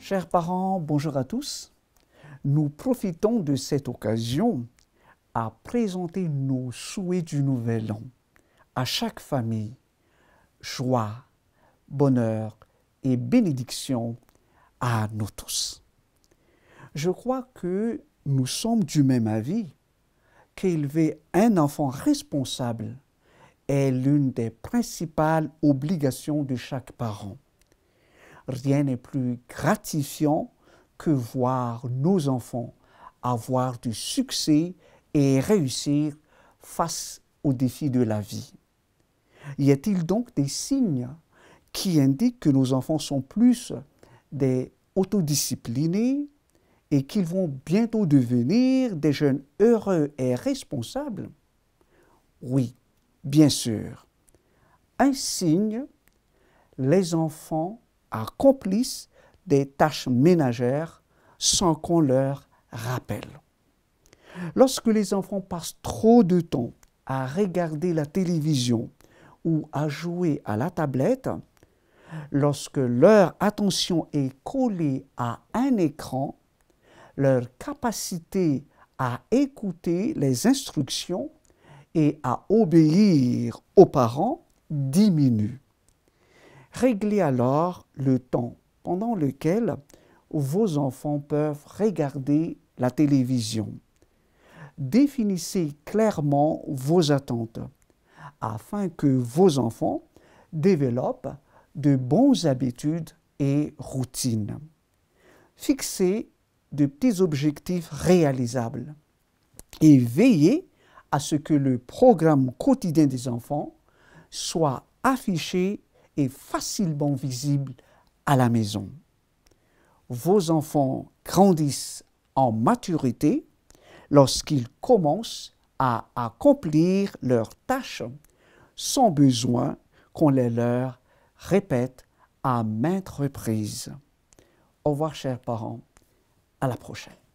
Chers parents, bonjour à tous. Nous profitons de cette occasion à présenter nos souhaits du Nouvel An à chaque famille. Joie, bonheur et bénédiction à nous tous. Je crois que nous sommes du même avis qu'élever un enfant responsable est l'une des principales obligations de chaque parent rien n'est plus gratifiant que voir nos enfants avoir du succès et réussir face aux défis de la vie. Y a-t-il donc des signes qui indiquent que nos enfants sont plus des autodisciplinés et qu'ils vont bientôt devenir des jeunes heureux et responsables Oui, bien sûr. Un signe, les enfants accomplissent des tâches ménagères sans qu'on leur rappelle. Lorsque les enfants passent trop de temps à regarder la télévision ou à jouer à la tablette, lorsque leur attention est collée à un écran, leur capacité à écouter les instructions et à obéir aux parents diminue. Réglez alors le temps pendant lequel vos enfants peuvent regarder la télévision. Définissez clairement vos attentes afin que vos enfants développent de bonnes habitudes et routines. Fixez de petits objectifs réalisables et veillez à ce que le programme quotidien des enfants soit affiché facilement visible à la maison. Vos enfants grandissent en maturité lorsqu'ils commencent à accomplir leurs tâches sans besoin qu'on les leur répète à maintes reprises. Au revoir, chers parents. À la prochaine.